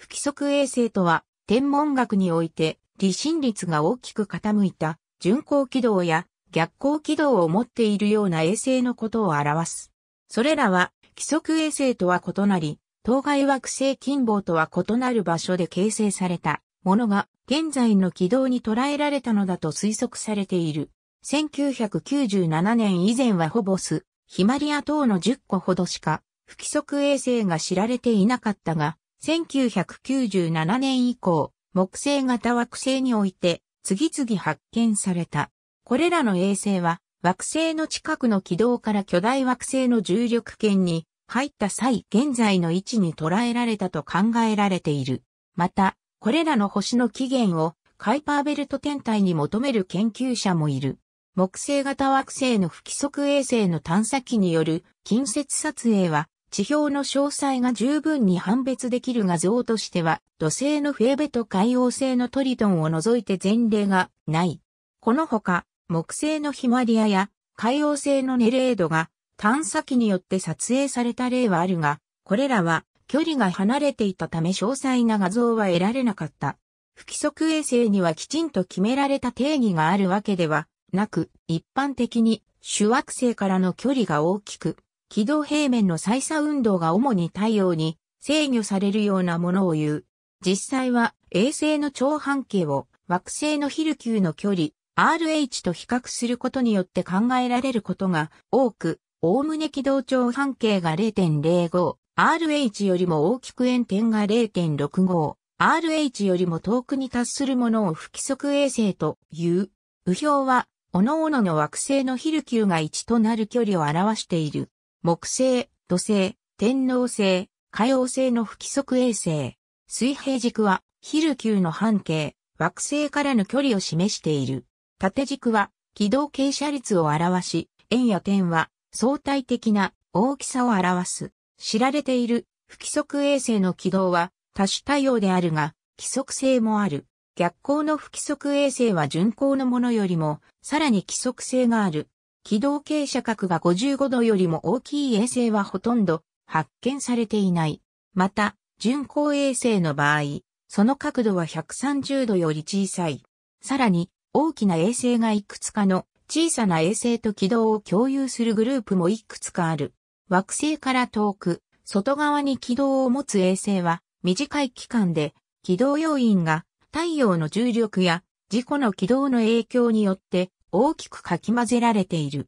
不規則衛星とは、天文学において、離心率が大きく傾いた、巡航軌道や逆行軌道を持っているような衛星のことを表す。それらは、規則衛星とは異なり、当該惑星近傍とは異なる場所で形成されたものが、現在の軌道に捉えられたのだと推測されている。1997年以前はほぼス、ヒマリア等の10個ほどしか、不規則衛星が知られていなかったが、1997年以降、木星型惑星において次々発見された。これらの衛星は惑星の近くの軌道から巨大惑星の重力圏に入った際現在の位置に捉えられたと考えられている。また、これらの星の起源をカイパーベルト天体に求める研究者もいる。木星型惑星の不規則衛星の探査機による近接撮影は地表の詳細が十分に判別できる画像としては、土星のフェーベと海王星のトリトンを除いて前例がない。このほか、木星のヒマリアや海王星のネレードが探査機によって撮影された例はあるが、これらは距離が離れていたため詳細な画像は得られなかった。不規則衛星にはきちんと決められた定義があるわけではなく、一般的に主惑星からの距離が大きく、軌道平面の再差運動が主に太陽に制御されるようなものを言う。実際は衛星の長半径を惑星のヒルキューの距離 RH と比較することによって考えられることが多く、おおむね軌道長半径が0.05、RH よりも大きく円点が0.65、RH よりも遠くに達するものを不規則衛星という。右表は、各々の惑星のヒルキューが1となる距離を表している。木星、土星、天王星、海王星の不規則衛星。水平軸は、ヒル級の半径、惑星からの距離を示している。縦軸は、軌道傾斜率を表し、円や点は、相対的な大きさを表す。知られている不規則衛星の軌道は多種多様であるが、規則性もある。逆光の不規則衛星は巡航のものよりも、さらに規則性がある。軌道傾斜角が55度よりも大きい衛星はほとんど発見されていない。また、巡航衛星の場合、その角度は130度より小さい。さらに、大きな衛星がいくつかの小さな衛星と軌道を共有するグループもいくつかある。惑星から遠く、外側に軌道を持つ衛星は、短い期間で軌道要因が太陽の重力や事故の軌道の影響によって大きくかき混ぜられている。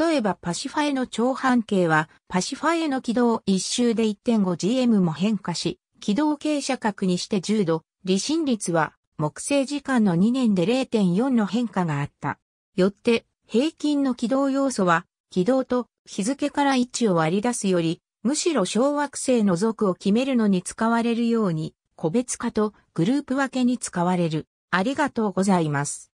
例えばパシファエの長半径は、パシファエの軌道一周で 1.5GM も変化し、軌道傾斜角にして10度、離心率は木星時間の2年で0.4の変化があった。よって、平均の軌道要素は、軌道と日付から位置を割り出すより、むしろ小惑星の属を決めるのに使われるように、個別化とグループ分けに使われる。ありがとうございます。